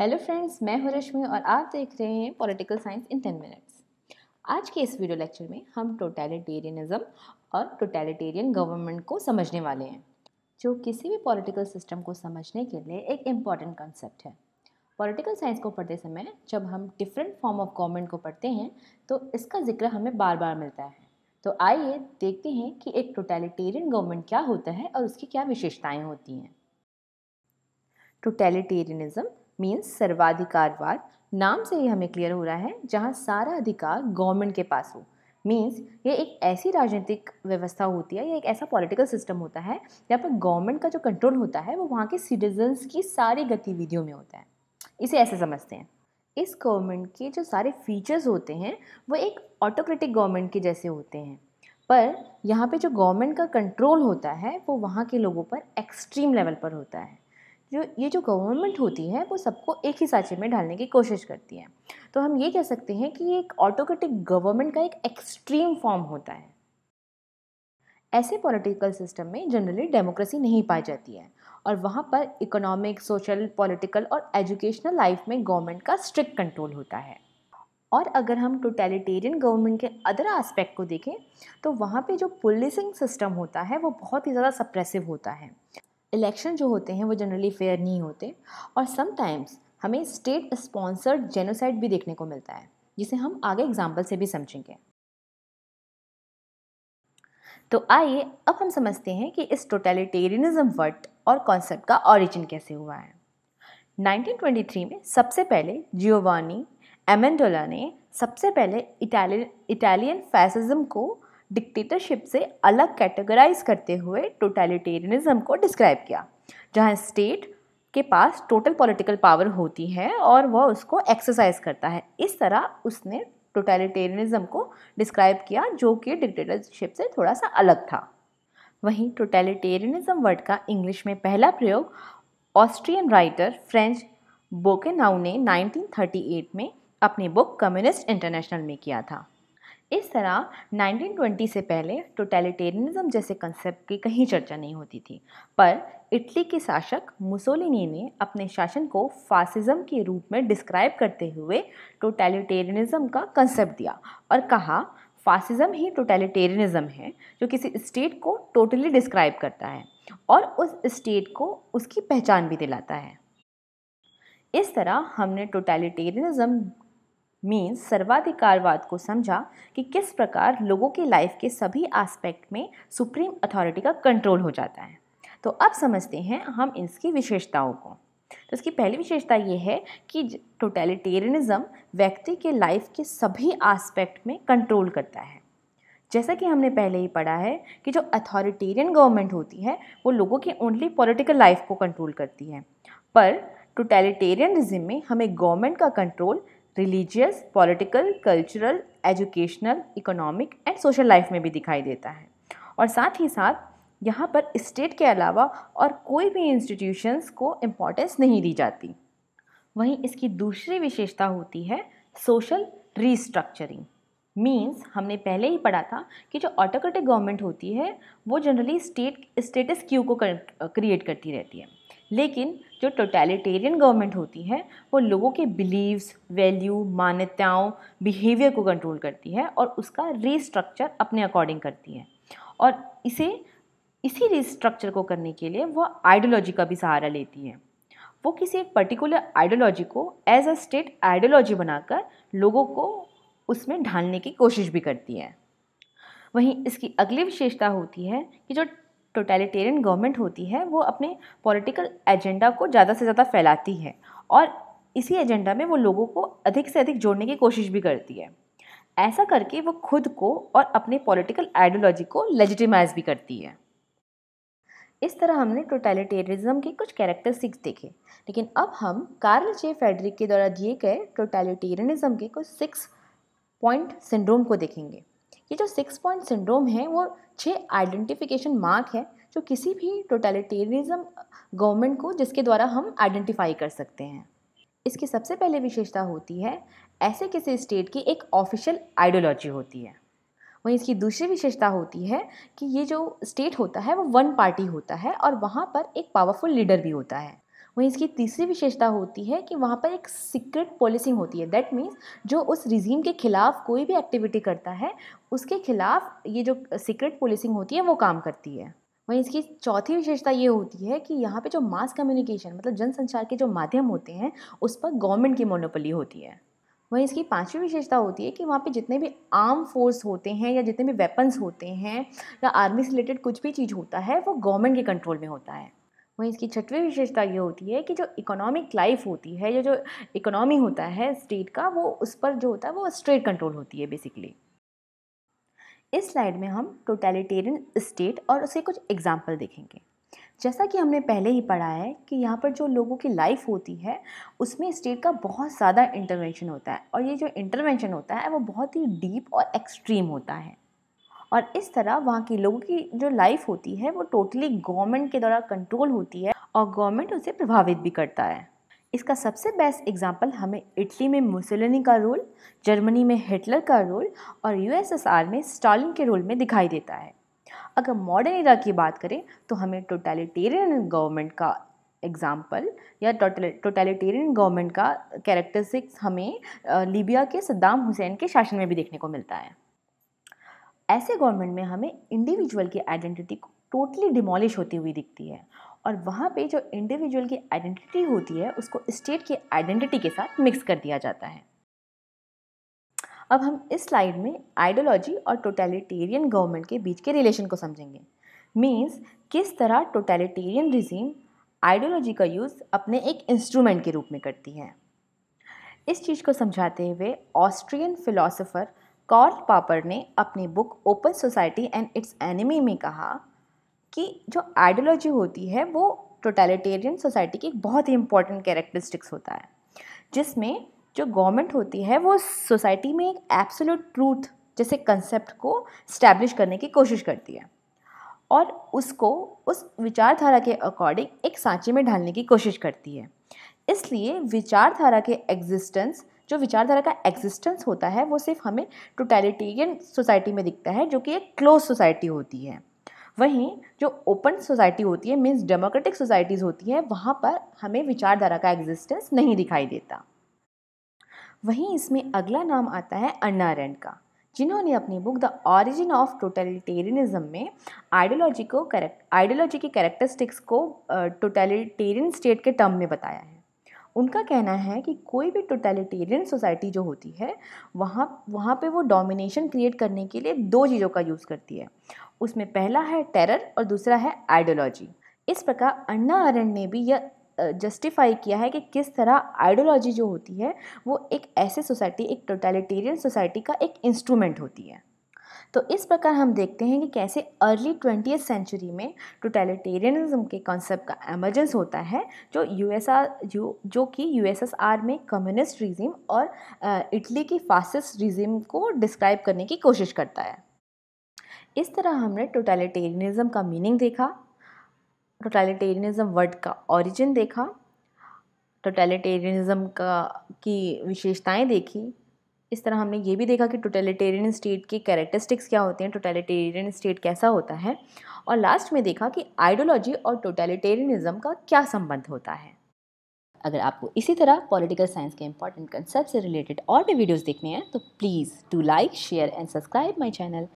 hello friends मैं हूं रश्मि और आप देख रहे हैं political science in ten minutes आज के इस वीडियो लेक्चर में हम टोटलिटेरियनिज्म और टोटेलिटेरियन गवर्नमेंट को समझने वाले हैं जो किसी भी पॉलिटिकल सिस्टम को समझने के लिए एक इम्पॉर्टेंट कंसेप्ट है पॉलिटिकल साइंस को पढ़ते समय जब हम डिफरेंट फॉर्म ऑफ गवर्नमेंट को पढ़ते हैं तो इसका जिक्र हमें बार बार मिलता है तो आइए देखते हैं कि एक टोटलिटेरियन गवर्नमेंट क्या होता है और उसकी क्या विशेषताएँ होती हैं टोटलिटेरियनिज्म मीन्स सर्वाधिकारवाद नाम से ही हमें क्लियर हो रहा है जहाँ सारा अधिकार गवर्नमेंट के पास हो मीन्स ये एक ऐसी राजनीतिक व्यवस्था होती है या एक ऐसा पॉलिटिकल सिस्टम होता है जहाँ पर गवर्नमेंट का जो कंट्रोल होता है वो वहाँ के सिटीजन्स की सारी गतिविधियों में होता है इसे ऐसे समझते हैं इस गवर्नमेंट के जो सारे फीचर्स होते हैं वो एक ऑटोक्रेटिक गवर्नमेंट के जैसे होते हैं पर यहाँ पे जो गवर्नमेंट का कंट्रोल होता है वो वहाँ के लोगों पर एक्सट्रीम लेवल पर होता है जो ये जो गवर्नमेंट होती है वो सबको एक ही साँचे में ढालने की कोशिश करती है तो हम ये कह सकते हैं कि ये एक ऑटोक्रेटिक गवर्नमेंट का एक एक्सट्रीम फॉर्म होता है ऐसे पॉलिटिकल सिस्टम में जनरली डेमोक्रेसी नहीं पाई जाती है और वहाँ पर इकोनॉमिक सोशल पॉलिटिकल और एजुकेशनल लाइफ में गवर्नमेंट का स्ट्रिक्ट कंट्रोल होता है और अगर हम टोटेलिटेरियन गवर्नमेंट के अदर एस्पेक्ट को देखें तो वहाँ पे जो पुलिसिंग सिस्टम होता है वो बहुत ही ज़्यादा सप्रेसिव होता है इलेक्शन जो होते हैं वो जनरली फेयर नहीं होते और समटाइम्स हमें स्टेट स्पॉन्सर्ड जेनोसाइड भी देखने को मिलता है जिसे हम आगे एग्जाम्पल से भी समझेंगे तो आइए अब हम समझते हैं कि इस टोटेलिटेरियनिज्म वर्ड और कॉन्सेप्ट का ऑरिजिन कैसे हुआ है 1923 में सबसे पहले जियोवानी एमेंडोला ने सबसे पहले इटालियन इटालियन फैसिज्म को डिक्टेटरशिप से अलग कैटेगराइज करते हुए टोटलिटेरियनिज्म को डिस्क्राइब किया जहाँ स्टेट के पास टोटल पॉलिटिकल पावर होती है और वह उसको एक्सरसाइज करता है इस तरह उसने टोटलिटेरियनिज्म को डिस्क्राइब किया जो कि डिक्टेटरशिप से थोड़ा सा अलग था वहीं टोटलिटेरियनिज्म वर्ड का इंग्लिश में पहला प्रयोग ऑस्ट्रियन राइटर फ्रेंच बोकेनाउ ने 1938 में अपनी बुक कम्युनिस्ट इंटरनेशनल में किया था इस तरह 1920 से पहले टोटलिटेरियनिज्म जैसे कंसेप्ट की कहीं चर्चा नहीं होती थी पर इटली के शासक मुसोलिनी ने अपने शासन को फासिज्म के रूप में डिस्क्राइब करते हुए टोटलिटेरियनिज्म का कंसेप्ट दिया और कहा फासिज्म ही टोटलिटेरियनिज्म है जो किसी स्टेट को टोटली डिस्क्राइब करता है और उस स्टेट को उसकी पहचान भी दिलाता है इस तरह हमने टोटलिटेरियनिज्म मीन्स सर्वाधिकारवाद को समझा कि किस प्रकार लोगों के लाइफ के सभी एस्पेक्ट में सुप्रीम अथॉरिटी का कंट्रोल हो जाता है तो अब समझते हैं हम इसकी विशेषताओं को तो इसकी पहली विशेषता ये है कि टोटलिटेरियनिज्म व्यक्ति के लाइफ के सभी एस्पेक्ट में कंट्रोल करता है जैसा कि हमने पहले ही पढ़ा है कि जो अथॉरिटेरियन गवर्नमेंट होती है वो लोगों की ओनली पॉलिटिकल लाइफ को कंट्रोल करती है पर टोटलिटेरियनिज्म में हमें गवर्नमेंट का control religious political cultural educational economic and social life में भी दिखाई देता है और साथ ही साथ यहाँ पर स्टेट के अलावा और कोई भी इंस्टीट्यूशंस को इम्पोर्टेंस नहीं दी जाती वहीं इसकी दूसरी विशेषता होती है सोशल रीस्ट्रक्चरिंग मीन्स हमने पहले ही पढ़ा था कि जो ऑटोक्रेटिक गवर्नमेंट होती है वो जनरली स्टेट स्टेटस क्यू को क्रिएट करती रहती है लेकिन जो टोटेलिटेरियन गवर्नमेंट होती है वो लोगों के बिलीव्स वैल्यू मान्यताओं बिहेवियर को कंट्रोल करती है और उसका रीस्ट्रक्चर अपने अकॉर्डिंग करती है और इसे इसी रीस्ट्रक्चर को करने के लिए वह आइडियोलॉजी का भी सहारा लेती है वो किसी एक पर्टिकुलर आइडियोलॉजी को एज अ स्टेट आइडियोलॉजी बनाकर लोगों को उसमें ढालने की कोशिश भी करती है वहीं इसकी अगली विशेषता होती है कि जो टोटलिटेरियन गवर्नमेंट होती है वो अपने पॉलिटिकल एजेंडा को ज़्यादा से ज़्यादा फैलाती है और इसी एजेंडा में वो लोगों को अधिक से अधिक जोड़ने की कोशिश भी करती है ऐसा करके वो खुद को और अपने पॉलिटिकल आइडियोलॉजी को लेजिटिमाइज भी करती है इस तरह हमने टोटलिटेरिज्म के कुछ कैरेक्टरिस्टिक्स देखे लेकिन अब हम कार्ल जे फेडरिक के द्वारा दिए गए टोटलिटेरियनिज्म के कुछ सिक्स पॉइंट सिंड्रोम को देखेंगे ये जो सिक्स पॉइंट सिंड्रोम है वो छः आइडेंटिफिकेशन मार्क है जो किसी भी टोटलिटेरिज्म गवर्नमेंट uh, को जिसके द्वारा हम आइडेंटिफाई कर सकते हैं इसकी सबसे पहले विशेषता होती है ऐसे किसी स्टेट की एक ऑफिशियल आइडियोलॉजी होती है वहीं इसकी दूसरी विशेषता होती है कि ये जो स्टेट होता है वो वन पार्टी होता है और वहाँ पर एक पावरफुल लीडर भी होता है वहीं इसकी तीसरी विशेषता होती है कि वहाँ पर एक सीक्रेट पॉलिसिंग होती है दैट मीन्स जो उस रिजीम के ख़िलाफ़ कोई भी एक्टिविटी करता है उसके ख़िलाफ़ ये जो सीक्रेट पॉलिसिंग होती है वो काम करती है वहीं इसकी चौथी विशेषता ये होती है कि यहाँ पे जो मास कम्युनिकेशन मतलब जनसंचार के जो माध्यम होते हैं उस पर गवर्नमेंट की मोनोपली होती है वहीं इसकी पांचवी विशेषता होती है कि वहाँ पे जितने भी आर्म फोर्स होते हैं या जितने भी वेपन्स होते हैं या आर्मी से रिलेटेड कुछ भी चीज़ होता है वो गवर्नमेंट के कंट्रोल में होता है वहीं इसकी छठवीं विशेषता ये होती है कि जो इकोनॉमिक लाइफ होती है या जो इकोनॉमी होता है स्टेट का वो उस पर जो होता है वो स्ट्रेट कंट्रोल होती है बेसिकली इस स्लाइड में हम टोटेलिटेरियन स्टेट और उसे कुछ एग्जाम्पल देखेंगे जैसा कि हमने पहले ही पढ़ा है कि यहाँ पर जो लोगों की लाइफ होती है उसमें स्टेट का बहुत ज़्यादा इंटरवेंशन होता है और ये जो इंटरवेंशन होता है वो बहुत ही डीप और एक्सट्रीम होता है और इस तरह वहाँ के लोगों की जो लाइफ होती है वो टोटली गवर्नमेंट के द्वारा कंट्रोल होती है और गवर्नमेंट उसे प्रभावित भी करता है इसका सबसे बेस्ट एग्जाम्पल हमें इटली में मुसलिनी का रोल जर्मनी में हिटलर का रोल और यूएसएसआर में स्टालिन के रोल में दिखाई देता है अगर मॉडर्न इरा की बात करें तो हमें टोटलिटेरियन गवर्नमेंट का एग्ज़ाम्पल या टोटलिटेरियन गवर्नमेंट का कैरेक्टरिस्टिक्स हमें लीबिया के सद्दाम हुसैन के शासन में भी देखने को मिलता है ऐसे गवर्नमेंट में हमें इंडिविजुअल की आइडेंटिटी को टोटली डिमोलिश होती हुई दिखती है और वहाँ पे जो इंडिविजुअल की आइडेंटिटी होती है उसको स्टेट की आइडेंटिटी के साथ मिक्स कर दिया जाता है अब हम इस स्लाइड में आइडियोलॉजी और टोटेलिटेरियन गवर्नमेंट के बीच के रिलेशन को समझेंगे मीन्स किस तरह टोटेलिटेरियन रिजीम आइडियोलॉजी का यूज़ अपने एक इंस्ट्रूमेंट के रूप में करती है इस चीज़ को समझाते हुए ऑस्ट्रियन फिलोसोफर कॉर्ल पापर ने अपनी book open society and its enemy में कहा कि जो आइडियोलॉजी होती है वो टोटलिटेरियन सोसाइटी की एक बहुत ही इंपॉर्टेंट कैरेक्टरिस्टिक्स होता है जिसमें जो गवर्नमेंट होती है वो सोसाइटी में एक एब्सोल्यूट ट्रूथ जैसे कंसेप्ट को स्टैब्लिश करने की कोशिश करती है और उसको उस विचारधारा के अकॉर्डिंग एक सांचे में ढालने की कोशिश करती है इसलिए विचारधारा के एग्जिस्टेंस जो विचारधारा का एग्जिस्टेंस होता है वो सिर्फ हमें टोटेलिटेरियन सोसाइटी में दिखता है जो कि एक क्लोज सोसाइटी होती है वहीं जो ओपन सोसाइटी होती है मीन्स डेमोक्रेटिक सोसाइटीज़ होती है वहाँ पर हमें विचारधारा का एग्जिस्टेंस नहीं दिखाई देता वहीं इसमें अगला नाम आता है अन्ना का जिन्होंने अपनी book the origin of totalitarianism में आइडियोलॉजी को करेक्ट आइडियोलॉजी की कैरेक्टरिस्टिक्स को टोटलिटेरियन स्टेट के टर्म में बताया है उनका कहना है कि कोई भी टोटलिटेरियन सोसाइटी जो होती है वहाँ वहाँ पे वो डोमिनेशन क्रिएट करने के लिए दो चीज़ों का यूज़ करती है उसमें पहला है टेरर और दूसरा है आइडियोलॉजी इस प्रकार अन्ना आरण ने भी यह जस्टिफाई किया है कि किस तरह आइडियोलॉजी जो होती है वो एक ऐसे सोसाइटी एक टोटलिटेरियन सोसाइटी का एक इंस्ट्रूमेंट होती है तो इस प्रकार हम देखते हैं कि कैसे अर्ली ट्वेंटी सेंचुरी में टोटलिटेरियनिज्म के कॉन्सेप्ट का एमरजेंस होता है जो यूएसआर जो जो कि यूएसएसआर में कम्युनिस्ट रिजिम और इटली की फासिस्ट रिजिम को डिस्क्राइब करने की कोशिश करता है इस तरह हमने टोटलिटेरियनिज्म का मीनिंग देखा टोटलिटेरियनिज्म वर्ड का ऑरिजिन देखा टोटलिटेरियनिज्म का की विशेषताएं देखी इस तरह हमने ये भी देखा कि टोटलिटेरियन स्टेट के कैरेक्टरिस्टिक्स क्या होते हैं टोटलिटेरियन स्टेट कैसा होता है और लास्ट में देखा कि आइडियोलॉजी और टोटलिटेरियनिज्म का क्या संबंध होता है अगर आपको इसी तरह पॉलिटिकल साइंस के इंपॉर्टेंट कंसेप्ट से रिलेटेड और भी वीडियोस देखने हैं तो please do like share and subscribe my channel